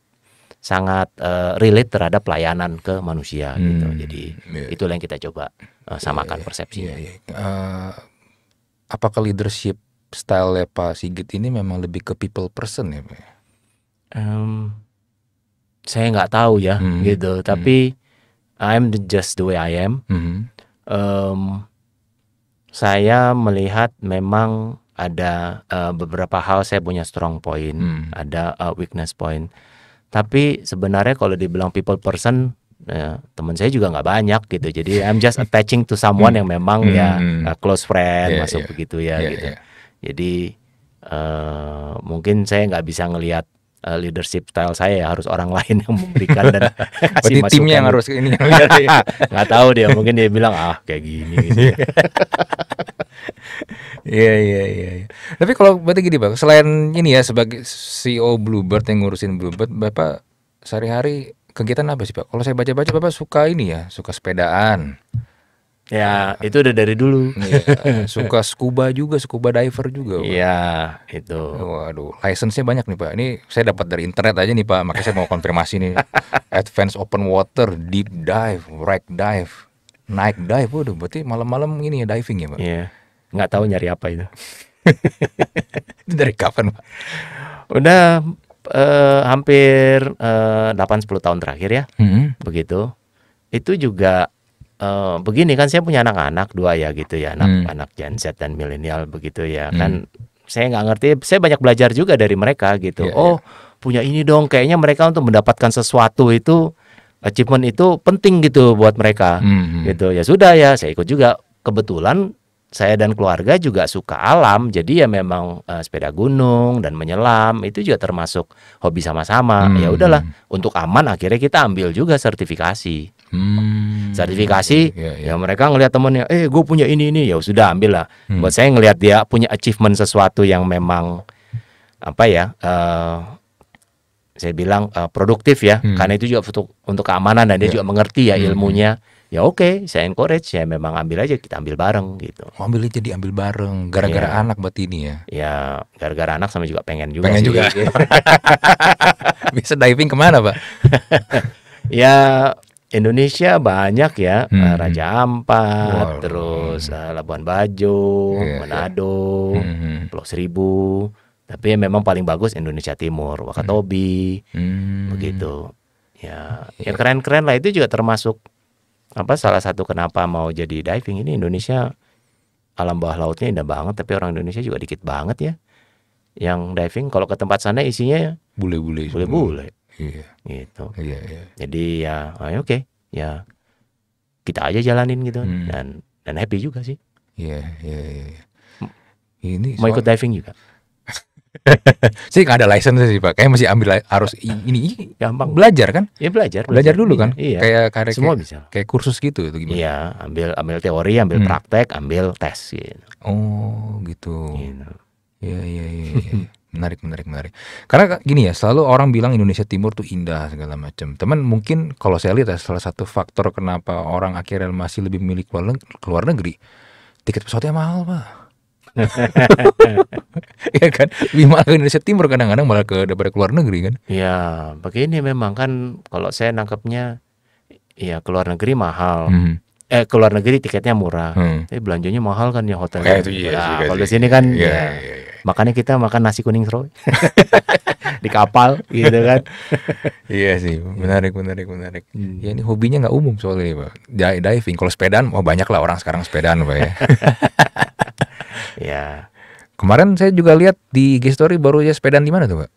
sangat uh, relate terhadap pelayanan ke manusia gitu. hmm. gitu. Jadi yeah. itulah yang kita coba uh, samakan yeah, persepsinya. Yeah, yeah. Uh, apakah leadership style Pak Sigit ini memang lebih ke people person ya Pak? um, saya nggak tahu ya hmm. gitu hmm. tapi hmm. I'm the, just the way I am hmm. um, saya melihat memang ada uh, beberapa hal saya punya strong point hmm. ada uh, weakness point tapi sebenarnya kalau dibilang people person ya, teman saya juga nggak banyak gitu jadi I'm just attaching to someone yang memang hmm. ya uh, close friend yeah, masuk yeah. begitu ya yeah, gitu yeah. jadi uh, mungkin saya nggak bisa ngelihat Eh, leadership style saya ya harus orang lain yang memberikan dan kasih masukan. timnya yang harus ini. Iya, iya. Nggak tahu dia mungkin dia bilang ah kayak gini. Iya. iya iya iya. Tapi kalau berarti gini pak selain ini ya sebagai CEO Bluebird yang ngurusin Bluebird, bapak sehari-hari kegiatan apa sih pak? Kalau saya baca-baca bapak suka ini ya, suka sepedaan. Ya, iya. itu udah dari dulu. Ya, suka scuba juga, scuba diver juga. Iya, itu. Waduh, license-nya banyak nih, Pak. Ini saya dapat dari internet aja nih, Pak. Makanya saya mau konfirmasi nih. Advance open water, deep dive, wreck dive, naik dive. Waduh, berarti malam-malam ini ya diving ya, Pak? Iya. Nggak tahu nyari apa itu. itu dari kapan, Pak? Udah uh, hampir eh, uh, 8-10 tahun terakhir ya. Mm -hmm. Begitu. Itu juga Uh, begini kan saya punya anak-anak dua ya gitu ya anak-anak hmm. Gen Z dan milenial begitu ya hmm. kan saya nggak ngerti saya banyak belajar juga dari mereka gitu yeah, oh yeah. punya ini dong kayaknya mereka untuk mendapatkan sesuatu itu achievement itu penting gitu buat mereka hmm, hmm. gitu ya sudah ya saya ikut juga kebetulan saya dan keluarga juga suka alam jadi ya memang uh, sepeda gunung dan menyelam itu juga termasuk hobi sama-sama hmm. ya udahlah hmm. untuk aman akhirnya kita ambil juga sertifikasi Hmm. Sertifikasi ya, yeah. Iya. ya mereka ngelihat temennya, eh gue punya ini ini ya sudah ambil lah. Hmm. Buat saya ngelihat dia punya achievement sesuatu yang memang apa ya, uh, saya bilang uh, produktif ya, hmm. karena itu juga untuk untuk keamanan dan dia iya. juga mengerti ya hmm. ilmunya. Hmm. Ya oke, okay, saya encourage ya memang ambil aja kita ambil bareng gitu. Oh, ambil aja diambil bareng gara-gara ya. anak buat ini ya. Ya gara-gara anak sama juga pengen juga. Pengen sih, juga. Bisa diving kemana pak? ya Indonesia banyak ya hmm. Eh, Raja Ampat, wow. terus hmm. Labuan Bajo, yeah. Iya. Manado, hmm, hmm, hmm. Pulau Seribu. Tapi yang memang paling bagus Indonesia Timur, Wakatobi, hmm. begitu. Ya, ya iya. keren-keren lah itu juga termasuk apa salah satu kenapa mau jadi diving ini Indonesia alam bawah lautnya indah banget, tapi orang Indonesia juga dikit banget ya. Yang diving kalau ke tempat sana isinya bule-bule, bule-bule Iya. Gitu. Iya, yeah. Jadi ya oke, okay, ya kita aja jalanin gitu hmm. dan dan happy juga sih. Iya, iya, iya. iya. Ini mau soal... ikut diving juga. sih nggak ada license sih pak, kayak masih ambil harus ini, gampang belajar kan? Iya belajar, belajar, belajar dulu kan? Iya. Kayak kayak semua kayak, bisa. Kayak kursus gitu itu gimana? Iya, ambil ambil teori, ambil hmm. praktek, ambil tes. Gitu. Oh gitu. gitu. Iya iya iya. iya. Menarik, menarik, menarik. Karena gini ya, selalu orang bilang Indonesia Timur tuh indah segala macam. Teman mungkin kalau saya lihat ya, salah satu faktor kenapa orang akhirnya masih lebih milik keluar, keluar negeri, tiket pesawatnya mahal pak. ya kan, lebih mahal Indonesia Timur kadang-kadang malah ke daripada keluar negeri kan. Ya, begini memang kan kalau saya nangkepnya, ya keluar negeri mahal. Hmm eh keluar negeri tiketnya murah, hmm. tapi belanjanya mahal kan ya hotelnya. Okay, iya nah, kalau di sini kan iya, ya, iya, iya. Makanya kita makan nasi kuning Roy di kapal gitu kan. iya sih, menarik menarik menarik. Hmm. Ya ini hobinya nggak umum soalnya, Pak. Diving kalau sepedaan oh banyak lah orang sekarang sepedaan, Pak ya. ya. Kemarin saya juga lihat di IG Story baru ya sepedaan di mana tuh, Pak?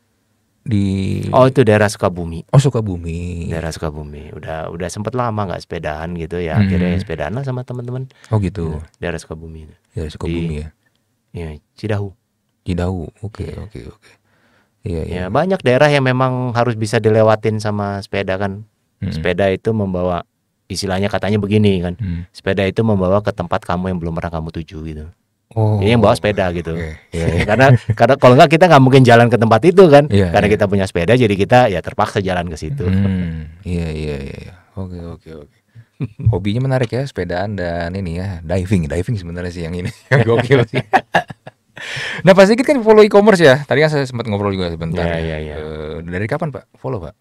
di Oh itu daerah Sukabumi. Oh Sukabumi. Daerah Sukabumi. Udah udah sempet lama nggak sepedaan gitu ya. Hmm. Akhirnya sepedaan lah sama teman-teman. Oh gitu. Iya, daerah Sukabumi. Daerah iya, Sukabumi di, ya. Ya Cidahu. Di Dau. Oke, okay, iya. oke, okay, oke. Okay. Iya, iya. Ya, banyak daerah yang memang harus bisa dilewatin sama sepeda kan. Hmm. Sepeda itu membawa istilahnya katanya begini kan. Hmm. Sepeda itu membawa ke tempat kamu yang belum pernah kamu tuju gitu. Oh. Ini yang bawa sepeda gitu. Okay. Yeah. karena karena kalau enggak kita nggak mungkin jalan ke tempat itu kan. Yeah, karena yeah. kita punya sepeda jadi kita ya terpaksa jalan ke situ. Hmm. Iya, iya iya iya. Oke oke oke. Hobinya menarik ya sepedaan dan ini ya diving diving sebenarnya sih yang ini gokil sih. nah Pak Sigit kan follow e-commerce ya. Tadi kan saya sempat ngobrol juga sebentar. Ya, ya, ya. Uh, dari kapan Pak follow Pak?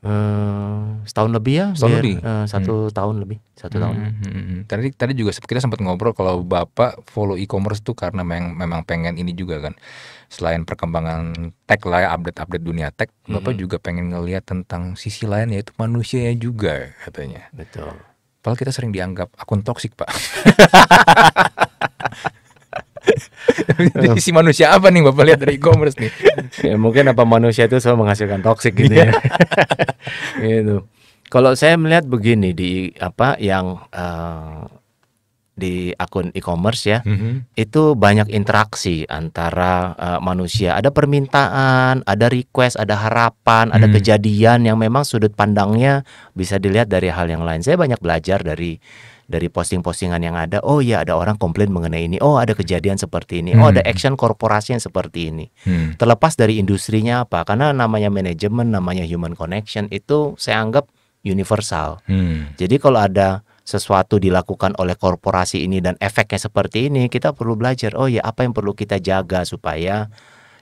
Uh, setahun lebih ya, setahun lebih. Uh, satu hmm. tahun lebih, satu hmm, tahun. Hmm, hmm, hmm, Tadi tadi juga kita sempat ngobrol kalau bapak follow e-commerce tuh karena memang memang pengen ini juga kan, selain perkembangan tech lah, ya, update-update dunia tech, hmm. bapak juga pengen ngelihat tentang sisi lain yaitu manusianya juga katanya. Betul. Padahal kita sering dianggap akun toksik pak. Di si manusia apa nih Bapak lihat dari e-commerce nih? ya, mungkin apa manusia itu selalu menghasilkan toksik gitu ya. Iya. gitu. Kalau saya melihat begini di apa yang uh, di akun e-commerce ya, mm-hmm. itu banyak interaksi antara uh, manusia. Ada permintaan, ada request, ada harapan, mm. ada mhm. kejadian yang memang sudut pandangnya bisa dilihat dari hal yang lain. Saya banyak belajar dari dari posting-postingan yang ada oh ya ada orang komplain mengenai ini oh ada kejadian seperti ini oh ada hmm. action korporasi yang seperti ini hmm. terlepas dari industrinya apa karena namanya manajemen namanya human connection itu saya anggap universal hmm. jadi kalau ada sesuatu dilakukan oleh korporasi ini dan efeknya seperti ini kita perlu belajar oh ya apa yang perlu kita jaga supaya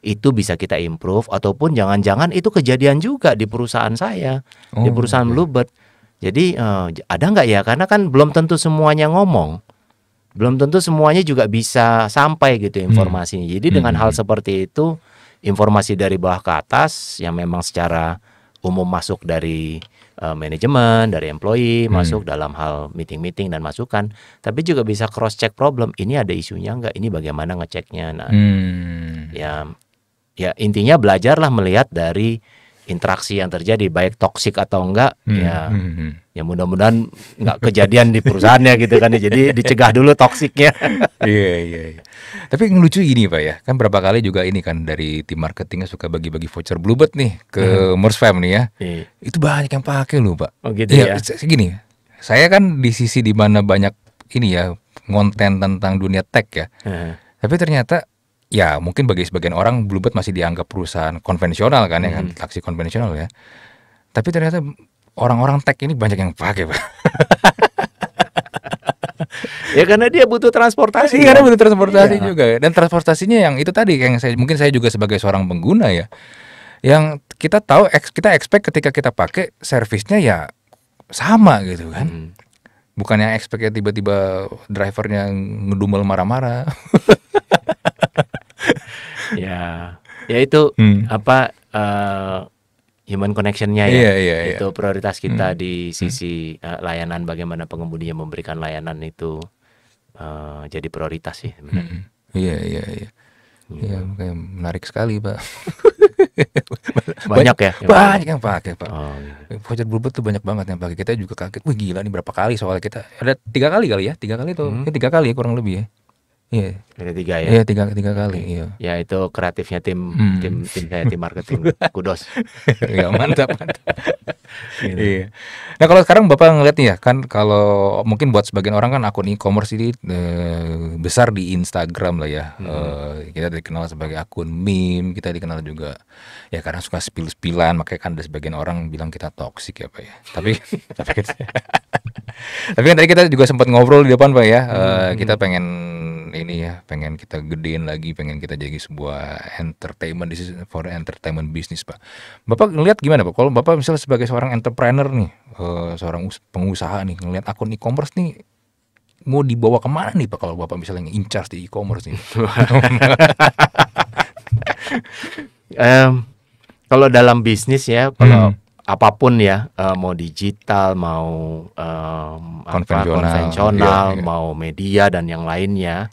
itu bisa kita improve ataupun jangan-jangan itu kejadian juga di perusahaan saya oh, di perusahaan okay. Iya. Bluebird jadi uh, ada nggak ya? Karena kan belum tentu semuanya ngomong, belum tentu semuanya juga bisa sampai gitu hmm. informasinya. Hmm. Jadi dengan hmm. hal hmm. seperti itu, informasi dari bawah ke atas yang memang secara umum masuk dari uh, manajemen, dari employee, hmm. masuk dalam hal meeting-meeting dan masukan, tapi juga bisa cross check problem. Ini ada isunya nggak? Ini bagaimana ngeceknya? Nah, hmm. ya, ya intinya belajarlah melihat dari interaksi yang terjadi baik toksik atau enggak hmm, ya hmm, hmm. ya mudah-mudahan enggak kejadian di perusahaannya gitu kan ya. jadi dicegah dulu toksiknya. iya iya iya. Tapi yang lucu ini Pak ya, kan berapa kali juga ini kan dari tim marketingnya suka bagi-bagi voucher Bluebird nih ke hmm. Fam nih ya. Iya. Itu banyak yang pakai loh Pak. Oh gitu iya, ya. ya. Gini, saya kan di sisi dimana banyak ini ya konten tentang dunia tech ya. Hmm. Tapi ternyata ya mungkin bagi sebagian orang Bluebird masih dianggap perusahaan konvensional kan ya kan mm-hmm. taksi konvensional ya. Tapi ternyata orang-orang tech ini banyak yang pakai, Pak. ya karena dia butuh transportasi. Iya, karena butuh transportasi ya. juga. Dan transportasinya yang itu tadi yang saya mungkin saya juga sebagai seorang pengguna ya. Yang kita tahu kita expect ketika kita pakai servisnya ya sama gitu kan. Hmm. Bukannya expect ya tiba-tiba drivernya ngedumel marah-marah. Iya. ya itu hmm. apa uh, human connectionnya ya yeah, yeah, yeah. itu prioritas kita hmm. di sisi uh, layanan bagaimana pengemudi pengemudinya memberikan layanan itu uh, jadi prioritas sih hmm. iya, iya iya iya Iya, kayak menarik sekali, Pak. banyak, banyak ya? Banyak, yang pakai, Pak. Oh, iya. Voucher Bluebird tuh banyak banget yang pakai. Kita juga kaget. Wih, gila nih berapa kali soalnya kita ada tiga kali kali ya? Tiga kali tuh. Hmm. Ya, tiga kali ya kurang lebih ya. Iya. Yeah. tiga ya. Iya tiga tiga kali. Iya. Ya itu kreatifnya tim hmm. tim tim saya tim marketing kudos. ya mantap mantap. gitu. Iya. Nah kalau sekarang bapak ngeliat nih ya kan kalau mungkin buat sebagian orang kan akun e-commerce ini e, besar di Instagram lah ya. Hmm. E, kita dikenal sebagai akun meme, kita dikenal juga ya karena suka spill spilan makanya kan ada sebagian orang bilang kita toksik ya pak ya. Tapi tapi, tapi kan tadi kita juga sempat ngobrol di depan pak ya. E, hmm. Kita hmm. pengen ini ya, pengen kita gedein lagi, pengen kita jadi sebuah entertainment this is for entertainment bisnis, Pak. Bapak ngelihat gimana, Pak? Kalau Bapak misalnya sebagai seorang entrepreneur nih, uh, seorang pengusaha nih ngelihat akun e-commerce nih mau dibawa kemana nih Pak kalau Bapak misalnya charge di e-commerce nih? um, kalau dalam bisnis ya, kalau hmm apapun ya uh, mau digital mau um, konvensional, konvensional iya, iya. mau media dan yang lainnya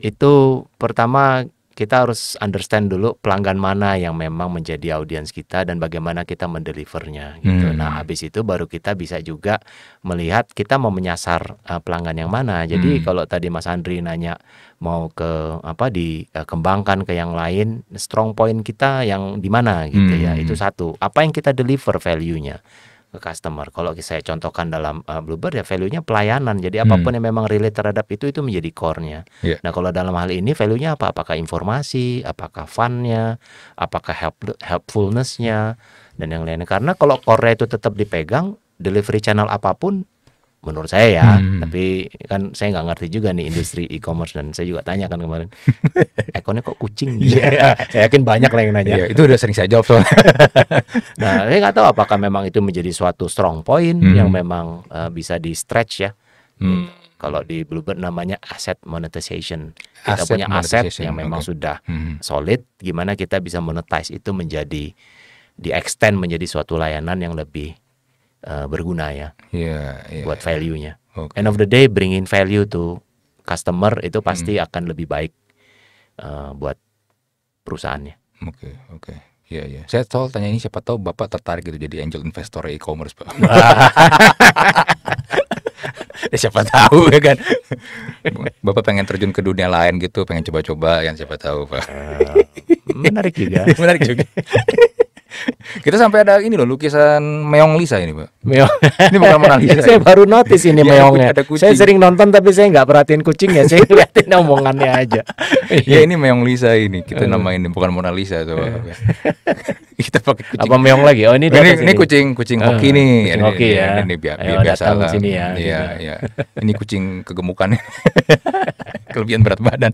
itu pertama kita harus understand dulu pelanggan mana yang memang menjadi audiens kita dan bagaimana kita mendelivernya gitu. Hmm. Nah, habis itu baru kita bisa juga melihat kita mau menyasar uh, pelanggan yang mana. Jadi hmm. kalau tadi Mas Andri nanya mau ke apa dikembangkan ke yang lain, strong point kita yang di mana gitu ya. hmm. ya. Itu satu. Apa yang kita deliver value-nya? ke customer. Kalau saya contohkan dalam uh, Bluebird ya value-nya pelayanan. Jadi apapun hmm. yang memang relate terhadap itu itu menjadi core-nya. Yeah. Nah, kalau dalam hal ini value-nya apa? Apakah informasi, apakah fun-nya, apakah help helpfulness-nya dan yang lainnya. Karena kalau core itu tetap dipegang, delivery channel apapun menurut saya ya hmm. tapi kan saya nggak ngerti juga nih industri e-commerce dan saya juga tanya kan kemarin ekornya kok kucing iya, iya. gitu yeah, saya yakin banyak lah yang nanya yeah, itu udah sering saya jawab soalnya nah saya nggak tahu apakah memang itu menjadi suatu strong point hmm. yang memang uh, bisa di stretch ya hmm. kalau di Bluebird namanya asset monetization kita asset punya aset yang memang okay. sudah hmm. solid gimana kita bisa monetize itu menjadi di extend menjadi suatu layanan yang lebih Eh, berguna ya yeah, yeah, buat value-nya. Okay. End of the day bringing value to customer itu pasti mm. akan lebih baik uh, buat perusahaannya. Oke okay, oke. Okay. Iya iya. Saya soal tanya ini siapa tahu Bapak tertarik gitu jadi angel investor e-commerce, Pak. ya siapa tahu ya kan. Bapak pengen terjun ke dunia lain gitu, pengen coba-coba yang siapa tahu, Pak. Eh, menarik juga. menarik juga. Kita sampai ada ini loh lukisan Meong Lisa ini, Pak. Meong. Ini bukan Mona Lisa. saya ya. baru notice ini ya, Meongnya. Ada Saya sering nonton tapi saya nggak perhatiin kucingnya, saya liatin omongannya aja. ya ini Meong Lisa ini. Kita namain bukan Mona Lisa coba. kita pakai kucing. Apa Meong lagi? Oh ini ini, ini kucing kucing uh, nih. Kucing hoki ya. Ini, ini, biasa Ayo, biasa lah. Sini ya. ya, ya. Ini kucing kegemukan. Kelebihan berat badan.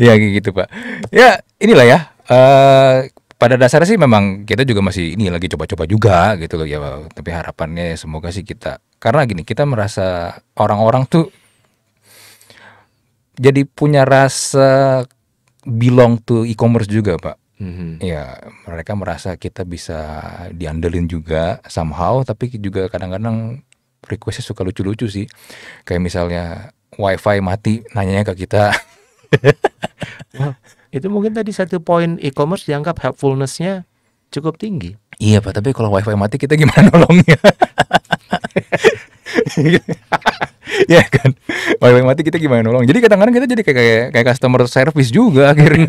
ya gitu, Pak. Ya, inilah ya. Uh, pada dasarnya sih memang kita juga masih ini lagi coba-coba juga gitu loh ya tapi harapannya ya semoga sih kita karena gini kita merasa orang-orang tuh jadi punya rasa belong to e-commerce juga pak mm-hmm. ya mereka merasa kita bisa diandelin juga somehow tapi juga kadang-kadang requestnya suka lucu-lucu sih kayak misalnya wifi mati nanyanya ke kita Itu mungkin tadi satu poin e-commerce dianggap helpfulnessnya cukup tinggi. Iya Pak, tapi kalau wifi mati kita gimana nolongnya? ya kan WiFi mati kita gimana nolong jadi kadang-kadang kita jadi kayak kayak, customer service juga akhirnya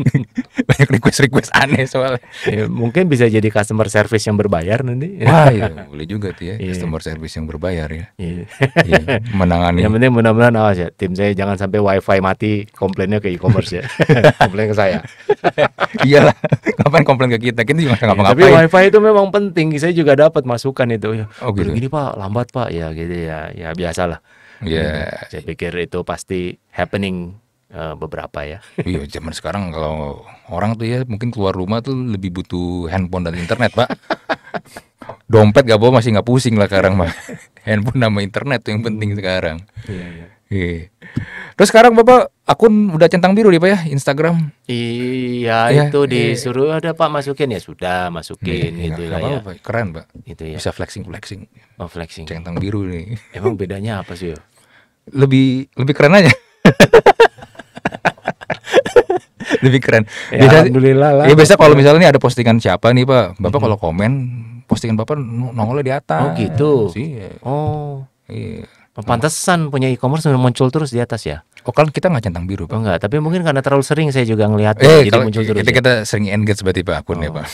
banyak request request aneh soalnya ya, mungkin bisa jadi customer service yang berbayar nanti wah ya boleh juga tuh ya iya. customer service yang berbayar ya yeah. Iya, menangani yang penting mudah-mudahan awas ya tim saya jangan sampai wifi mati komplainnya ke e-commerce ya komplain ke saya iyalah kapan komplain ke kita kita juga iya, ngapa-ngapain tapi wifi itu memang penting saya juga dapat masukan itu ya oh, gitu. Ya? gini pak lambat pak ya ya gitu ya ya biasalah. Ya. Yeah. Hmm, saya pikir itu pasti happening uh, beberapa ya. Iya zaman sekarang kalau orang tuh ya mungkin keluar rumah tuh lebih butuh handphone dan internet pak. Dompet gak bawa masih nggak pusing lah sekarang Pak. handphone sama internet tuh yang penting hmm. sekarang. Iya iya. Iya. Terus sekarang Bapak akun udah centang biru nih Pak ya Instagram. Iya, ya, itu disuruh ada Pak masukin ya sudah masukin iya, gitu lah ya. Apa, Keren, Pak. Itu ya. Bisa flexing flexing. Oh, flexing. Centang biru nih. Emang bedanya apa sih, Lebih lebih keren aja. lebih keren. Ya, biasa, Alhamdulillah lah. Ya biasa kalau iya. misalnya ada postingan siapa nih Pak, Bapak hmm. kalau komen postingan Bapak nongolnya di atas. Oh gitu. Sih. Iya. Oh. Iya. Pantesan punya e-commerce sudah muncul terus di atas ya. Oh kan kita nggak centang biru pak? Oh, enggak, tapi mungkin karena terlalu sering saya juga ngelihat eh, jadi muncul terus. Kita, ya. kita sering engage berarti pak akun oh. pak.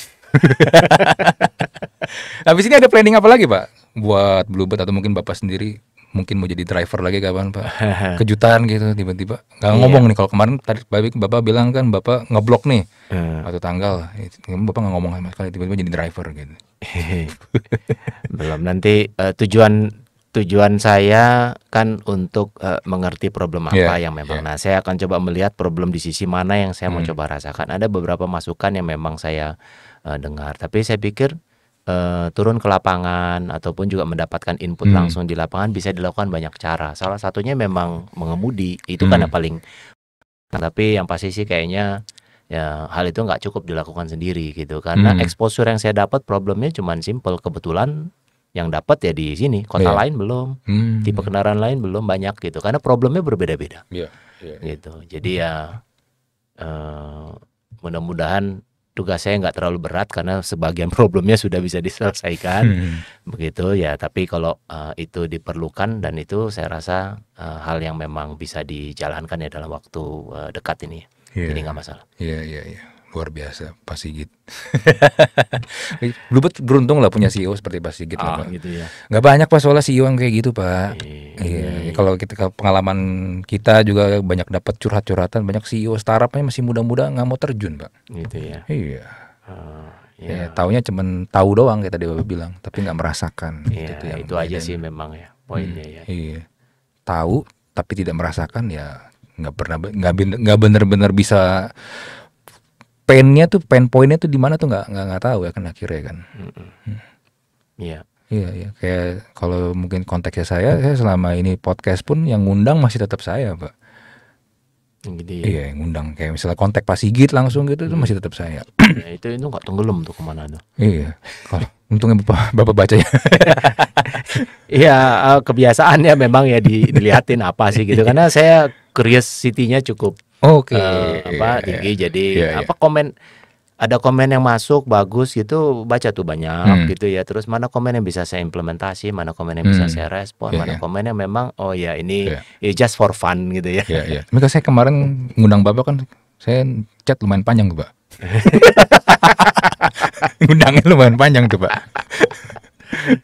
Habis ini ada planning apa lagi pak? Buat Bluebird atau mungkin bapak sendiri mungkin mau jadi driver lagi kapan pak? Kejutan gitu tiba-tiba. Gak iya. ngomong nih kalau kemarin tadi bapak, bapak bilang kan bapak ngeblok nih hmm. Eh. atau tanggal. Bapak nggak ngomong sama sekali tiba-tiba jadi driver gitu. Belum nanti uh, tujuan tujuan saya kan untuk uh, mengerti problem iya, apa yeah, yang memang. Yeah. Nah, saya akan coba melihat problem di sisi mana yang saya mm. mau hmm. coba rasakan. Ada beberapa masukan yang memang saya uh, dengar, tapi saya pikir uh, turun ke lapangan ataupun juga mendapatkan input mm. langsung di lapangan bisa dilakukan banyak cara. Salah satunya memang mengemudi, itu kan hmm. yang paling. Nah, tapi yang pasti sih kayaknya ya hal itu nggak cukup dilakukan sendiri gitu karena hmm. exposure yang saya dapat problemnya cuma simple kebetulan yang dapat ya di sini kota yeah. lain belum hmm. tipe kendaraan lain belum banyak gitu karena problemnya berbeda-beda yeah. Yeah. gitu jadi ya uh, mudah-mudahan tugas saya nggak terlalu berat karena sebagian problemnya sudah bisa diselesaikan hmm. begitu ya tapi kalau uh, itu diperlukan dan itu saya rasa uh, hal yang memang bisa dijalankan ya dalam waktu uh, dekat ini yeah. jadi nggak masalah iya yeah, iya yeah, iya yeah luar biasa Pak Sigit. Blubet beruntung lah punya CEO seperti Pak Sigit. Ah, gitu ya. Gak banyak Pak soalnya CEO yang kayak gitu Pak. Iya. E, e, e. Kalau kita pengalaman kita juga banyak dapat curhat-curhatan banyak CEO startupnya masih muda-muda nggak mau terjun Pak. Gitu ya. Iya. Uh. Ya, ya taunya cuman tahu doang kita dia bilang, tapi nggak merasakan. Iya, gitu, itu, itu aja sih memang ya poinnya hmm, ya. Iya. Tahu tapi tidak merasakan ya nggak pernah nggak bener-bener bisa painnya tuh pain poinnya tuh di mana tuh nggak nggak nggak tahu ya kan akhirnya kan hmm. iya iya iya kayak kalau mungkin konteksnya saya saya selama ini podcast pun yang ngundang masih tetap saya pak Gitu ya. Iya, ngundang kayak misalnya kontak Pak Sigit langsung gitu hmm. itu masih tetap saya. Ya, itu itu nggak tenggelam tuh kemana tuh. Iya, kalau untungnya bapak bapak baca ya. Iya eh, kebiasaannya memang ya di, dilihatin apa sih gitu iya. karena saya curiosity-nya cukup Oke. Okay. Uh, eh, apa tinggi iya, jadi yeah, yeah. Iya. apa komen ada komen yang masuk bagus gitu baca tuh banyak hmm. gitu ya terus mana komen yang bisa saya implementasi mana komen yang hmm. bisa saya respon yeah, mana yeah. komen yang memang oh ya ini yeah. just for fun gitu ya. Iya yeah, iya. saya kemarin ngundang Bapak kan saya chat lumayan panjang tuh, Pak. Ngundangnya lumayan panjang tuh, Pak.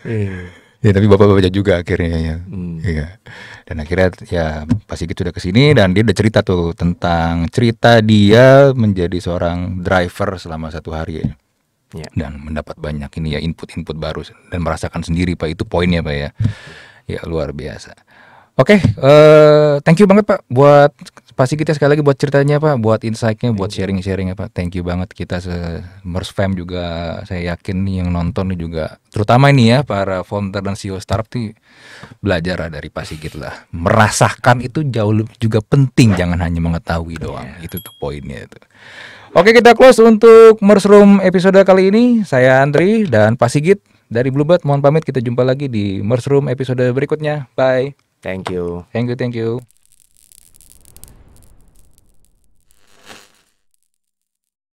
Iya ya tapi bapak baca juga akhirnya ya. Hmm. ya dan akhirnya ya pasti kita udah kesini dan dia udah cerita tuh tentang cerita dia menjadi seorang driver selama satu hari ya Ya. dan mendapat banyak ini ya input-input baru dan merasakan sendiri pak itu poinnya pak ya ya luar biasa oke okay, uh, eh, thank you banget pak buat pasti kita sekali lagi buat ceritanya Pak, buat insightnya, buat iya. sharing-sharingnya Pak. Thank you banget kita Mers Fam juga saya yakin nih yang nonton nih juga terutama ini ya para founder dan CEO startup tuh belajar dari Pak Sigit lah. Merasakan itu jauh lebih juga penting iya. jangan hanya mengetahui iya. doang. Itu tuh poinnya itu. Oke, kita close untuk Mers Room episode kali ini. Saya Andri dan Pak Sigit dari Bluebird mohon pamit kita jumpa lagi di Mers Room episode berikutnya. Bye. Thank you. Thank you, thank you.